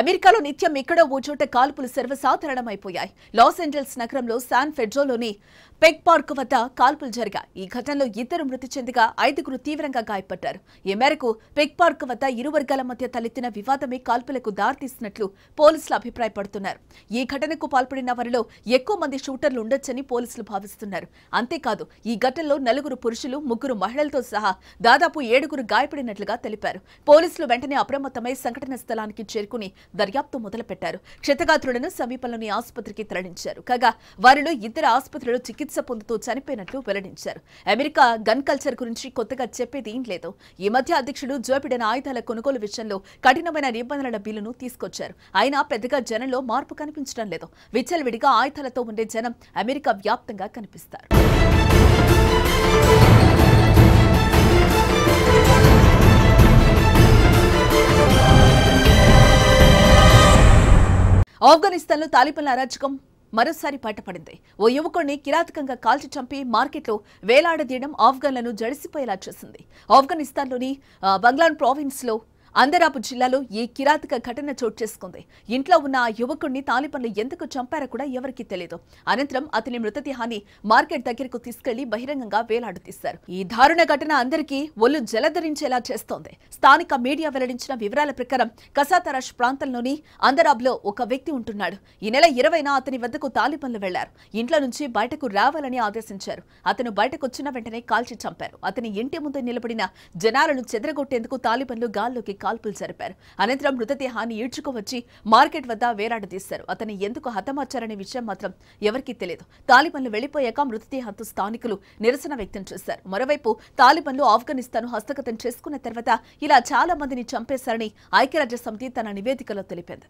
అమెరికాలో నిత్యం ఎక్కడో ఓచోట కాల్పులు సర్వసాధారణమైపోయాయి లాస్ ఏంజల్స్ నగరంలో శాన్ ఫెడ్రోలోని పెగ్ పార్క్ వద్ద కాల్పులు జరిగా ఈ ఘటనలో ఇద్దరు మృతి చెందగా ఐదుగురు తీవ్రంగా గాయపడ్డారు ఈ మేరకు పెగ్ పార్క్ వద్ద ఇరు వర్గాల మధ్య తలెత్తిన వివాదమే కాల్పులకు దారితీసినట్లు పోలీసులు అభిప్రాయపడుతున్నారు ఈ ఘటనకు పాల్పడిన వారిలో ఎక్కువ మంది షూటర్లు ఉండొచ్చని పోలీసులు భావిస్తున్నారు అంతేకాదు ఈ ఘటనలో నలుగురు పురుషులు ముగ్గురు మహిళలతో సహా దాదాపు ఏడుగురు గాయపడినట్లుగా తెలిపారు పోలీసులు వెంటనే అప్రమత్తమై సంఘటన స్థలానికి చేరుకుని దర్యాప్తు మొదలుపెట్టారు క్షతగాత్రులను సమీపంలోని ఆసుపత్రికి తరలించారు కాగా వారిలో ఇద్దరు ఆసుపత్రిలో చికిత్స చికిత్స పొందుతూ చనిపోయినట్లు వెల్లడించారు అమెరికా గన్ కల్చర్ గురించి కొత్తగా చెప్పేది ఏం లేదు ఈ మధ్య అధ్యక్షుడు జో ఆయుధాల కొనుగోలు విషయంలో కఠినమైన నిబంధనల బిల్లును తీసుకొచ్చారు అయినా పెద్దగా జనంలో మార్పు కనిపించడం లేదు విచ్చలవిడిగా ఆయుధాలతో ఉండే జనం అమెరికా వ్యాప్తంగా కనిపిస్తారు ఆఫ్ఘనిస్తాన్లో తాలిబన్ల అరాచకం మరోసారి పట్టపడింది ఓ యువకుడిని కిరాతకంగా కాల్చి చంపి మార్కెట్లో వేలాడదీయడం ఆఫ్ఘన్లను జడిసిపోయేలా చేసింది ఆఫ్ఘనిస్తాన్లోని బంగ్లాన్ ప్రావిన్స్లో అందరాపు జిల్లాలో ఈ కిరాతక ఘటన చోటు చేసుకుంది ఇంట్లో ఉన్న ఆ యువకుడిని తాలిబన్లు ఎందుకు చంపారో కూడా ఎవరికీ తెలియదు అనంతరం అతని మృతదేహాన్ని మార్కెట్ దగ్గరకు తీసుకెళ్లి బహిరంగంగా వేలాడదీశారు ఈ దారుణ ఘటన అందరికీ ఒళ్ళు జలధరించేలా చేస్తోంది స్థానిక మీడియా వెల్లడించిన వివరాల ప్రకారం కసాతరాష్ ప్రాంతంలోని అందరాబ్లో ఒక వ్యక్తి ఉంటున్నాడు ఈ నెల ఇరవైన అతని వద్దకు తాలిబన్లు వెళ్లారు ఇంట్లో నుంచి బయటకు రావాలని ఆదేశించారు అతను బయటకొచ్చిన వెంటనే కాల్చి చంపారు అతని ఇంటి ముందు నిలబడిన జనాలను చెదరగొట్టేందుకు తాలిబన్లు గాల్లోకి కాల్పులు జరిపారు అనంతరం మృతదేహాన్ని ఈడ్చుకువచ్చి మార్కెట్ వద్ద వేలాడదీశారు అతన్ని ఎందుకు హతమార్చారనే విషయం మాత్రం ఎవరికీ తెలియదు తాలిబన్లు వెళ్లిపోయాక మృతదేహంతో స్థానికులు నిరసన వ్యక్తం చేశారు మరోవైపు తాలిబన్లు ఆఫ్ఘనిస్తాన్ హస్తగతం చేసుకున్న తర్వాత ఇలా చాలా మందిని చంపేశారని ఐక్యరాజ్య సమితి తన నివేదికలో తెలిపింది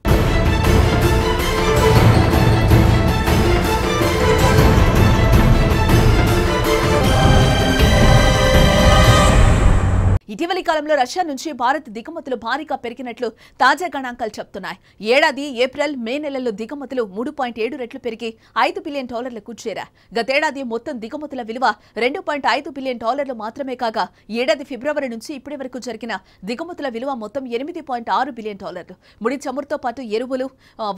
ఇటీవలి కాలంలో రష్యా నుంచి భారత్ దిగుమతులు భారీగా పెరిగినట్లు తాజా గణాంకాలు చెప్తున్నాయి ఏడాది ఏప్రిల్ మే నెలల్లో దిగుమతులు మూడు పాయింట్ ఏడు రెట్లు పెరిగి ఐదు బిలియన్ డాలర్లకు చేరా గతేడాది మొత్తం దిగుమతుల విలువ రెండు పాయింట్ ఐదు బిలియన్ డాలర్లు మాత్రమే కాగా ఏడాది ఫిబ్రవరి నుంచి ఇప్పటి వరకు జరిగిన దిగుమతుల విలువ మొత్తం ఎనిమిది పాయింట్ ఆరు బిలియన్ డాలర్లు ముడి చమురుతో పాటు ఎరువులు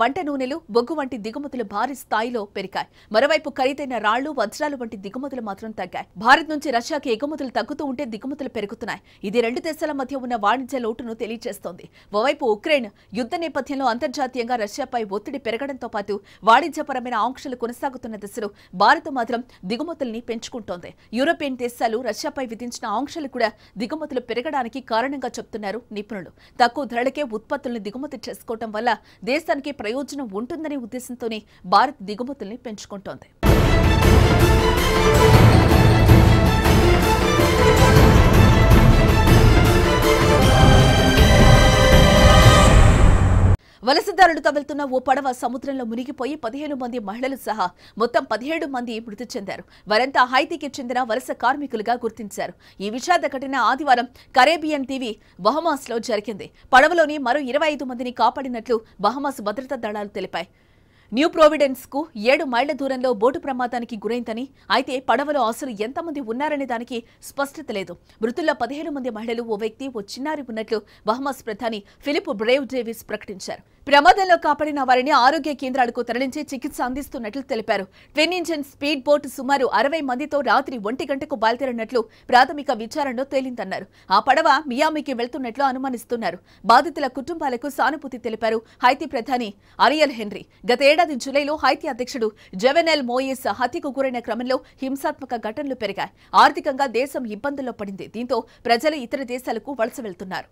వంట నూనెలు బొగ్గు వంటి దిగుమతులు భారీ స్థాయిలో పెరిగాయి మరోవైపు ఖరీదైన రాళ్లు వజ్రాలు వంటి దిగుమతులు మాత్రం తగ్గాయి భారత్ నుంచి రష్యాకి ఎగుమతులు తగ్గుతూ ఉంటే దిగుమతులు పెరుగుతున్నాయి ఇది రెండు దేశాల మధ్య ఉన్న వాణిజ్య లోటును తెలియజేస్తోంది ఓవైపు ఉక్రెయిన్ యుద్ధ నేపథ్యంలో అంతర్జాతీయంగా రష్యాపై ఒత్తిడి పెరగడంతో పాటు వాణిజ్యపరమైన ఆంక్షలు కొనసాగుతున్న దశలో భారత్ మాత్రం దిగుమతుల్ని పెంచుకుంటోంది యూరోపియన్ దేశాలు రష్యాపై విధించిన ఆంక్షలు కూడా దిగుమతులు పెరగడానికి కారణంగా చెబుతున్నారు నిపుణులు తక్కువ ధరలకే ఉత్పత్తుల్ని దిగుమతి చేసుకోవడం వల్ల దేశానికి ప్రయోజనం ఉంటుందనే ఉద్దేశంతోనే భారత్ దిగుమతుల్ని పెంచుకుంటోంది తరలు తగులుతున్న ఓ పడవ సముద్రంలో మునిగిపోయి పదిహేను మంది మహిళలు సహా మొత్తం పదిహేడు మంది మృతి చెందారు వారంతా హైతీకి చెందిన వలస కార్మికులుగా గుర్తించారు ఈ విషాద ఘటన ఆదివారం కరేబియన్ దీవి లో జరిగింది పడవలోని మరో ఇరవై మందిని కాపాడినట్లు బహమాస్ భద్రతా దళాలు తెలిపాయి న్యూ ప్రావిడెన్స్ కు ఏడు మైళ్ల దూరంలో బోటు ప్రమాదానికి గురైందని అయితే పడవలో అసలు ఎంతమంది ఉన్నారనే దానికి స్పష్టత లేదు మృతుల్లో పదిహేను మంది మహిళలు ఓ వ్యక్తి ఓ చిన్నారి ఉన్నట్లు బహమాస్ ప్రధాని ఫిలిప్ బ్రేవ్ డేవిస్ ప్రకటించారు ప్రమాదంలో కాపాడిన వారిని ఆరోగ్య కేంద్రాలకు తరలించి చికిత్స అందిస్తున్నట్లు తెలిపారు ట్విన్ ఇంజన్ స్పీడ్ బోట్ సుమారు అరవై మందితో రాత్రి ఒంటి గంటకు బయలుదేరినట్లు ప్రాథమిక విచారణలో తేలిందన్నారు ఆ పడవ మియామికి వెళ్తున్నట్లు అనుమానిస్తున్నారు బాధితుల కుటుంబాలకు సానుభూతి తెలిపారు హైతీ ప్రధాని అరియల్ హెన్రీ గతేడాది ఏడాది జులైలో హైతీ అధ్యక్షుడు జవెనెల్ మోయిస్ హత్యకు గురైన క్రమంలో హింసాత్మక ఘటనలు పెరిగాయి ఆర్థికంగా దేశం ఇబ్బందుల్లో పడింది దీంతో ప్రజలు ఇతర దేశాలకు వలస వెళ్తున్నారు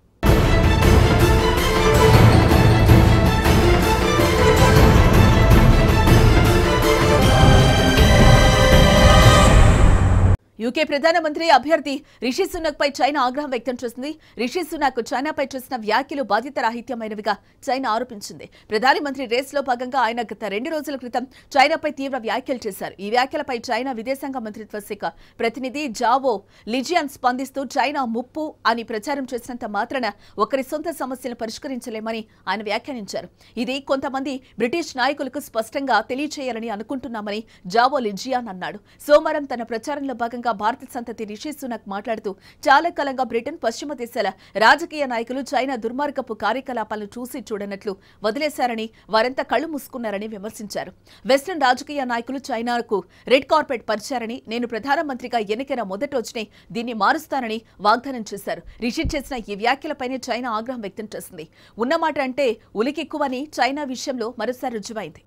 యూకే ప్రధానమంత్రి అభ్యర్థి రిషి పై చైనా ఆగ్రహం వ్యక్తం చేసింది రిషి సునాక్ చైనాపై చేసిన వ్యాఖ్యలు రాహిత్యమైనవిగా చైనా ఆరోపించింది ప్రధానమంత్రి లో భాగంగా ఆయన గత రెండు రోజుల క్రితం చైనాపై తీవ్ర వ్యాఖ్యలు చేశారు ఈ వ్యాఖ్యలపై చైనా విదేశాంగ మంత్రిత్వ శాఖ ప్రతినిధి జావో లిజియాన్ స్పందిస్తూ చైనా ముప్పు అని ప్రచారం చేసినంత మాత్రాన ఒకరి సొంత సమస్యలను పరిష్కరించలేమని ఆయన వ్యాఖ్యానించారు ఇది కొంతమంది బ్రిటిష్ నాయకులకు స్పష్టంగా తెలియచేయాలని అనుకుంటున్నామని జావో లిజియాన్ అన్నాడు సోమవారం తన ప్రచారంలో భాగంగా తెలంగాణ భారత సంతతి రిషి సునక్ మాట్లాడుతూ చాలా కాలంగా బ్రిటన్ పశ్చిమ దేశాల రాజకీయ నాయకులు చైనా దుర్మార్గపు కార్యకలాపాలను చూసి చూడనట్లు వదిలేశారని వారంతా కళ్లు మూసుకున్నారని విమర్శించారు వెస్టర్న్ రాజకీయ నాయకులు చైనాకు రెడ్ కార్పెట్ పరిచారని నేను ప్రధానమంత్రిగా ఎన్నికైన మొదట రోజునే దీన్ని మారుస్తానని వాగ్దానం చేశారు రిషి చేసిన ఈ వ్యాఖ్యలపైనే చైనా ఆగ్రహం వ్యక్తం చేసింది ఉన్నమాట అంటే ఉలికెక్కువని చైనా విషయంలో మరోసారి రుజువైంది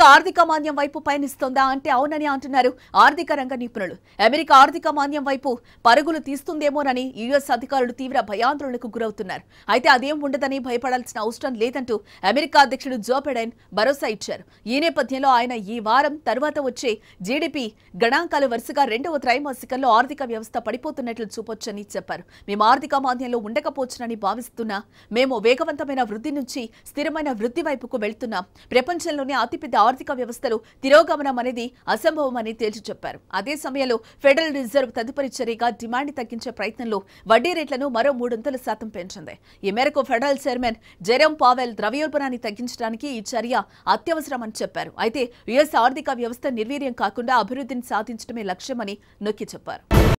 అమెరికా ఆర్థిక మాంద్యం వైపు పయనిస్తోందా అంటే అవునని అంటున్నారు ఆర్థిక రంగ నిపుణులు అమెరికా ఆర్థిక మాంద్యం వైపు పరుగులు తీస్తుందేమోనని యుఎస్ అధికారులు తీవ్ర భయాందోళనకు గురవుతున్నారు అయితే అదేం ఉండదని భయపడాల్సిన అవసరం లేదంటూ అమెరికా అధ్యక్షుడు జో బైడెన్ భరోసా ఇచ్చారు ఈ నేపథ్యంలో ఆయన ఈ వారం తర్వాత వచ్చే జీడిపి గణాంకాలు వరుసగా రెండవ త్రైమాసికంలో ఆర్థిక వ్యవస్థ పడిపోతున్నట్లు చూపొచ్చని చెప్పారు మేము ఆర్థిక మాంద్యంలో ఉండకపోవచ్చునని భావిస్తున్నా మేము వేగవంతమైన వృద్ధి నుంచి స్థిరమైన వృద్ధి వైపుకు వెళ్తున్నాం ప్రపంచంలోనే అతిపెద్ద ఆర్థిక వ్యవస్థలో తిరోగమనం అనేది అసంభవమని తేల్చి చెప్పారు అదే సమయంలో ఫెడరల్ రిజర్వ్ తదుపరి చర్యగా డిమాండ్ తగ్గించే ప్రయత్నంలో వడ్డీ రేట్లను మరో మూడొంతుల శాతం పెంచింది ఈ మేరకు ఫెడరల్ చైర్మన్ జెరమ్ పావెల్ ద్రవ్యోల్బణాన్ని తగ్గించడానికి ఈ చర్య అత్యవసరమని చెప్పారు అయితే యుఎస్ ఆర్థిక వ్యవస్థ నిర్వీర్యం కాకుండా అభివృద్ధిని సాధించడమే లక్ష్యమని నొక్కి చెప్పారు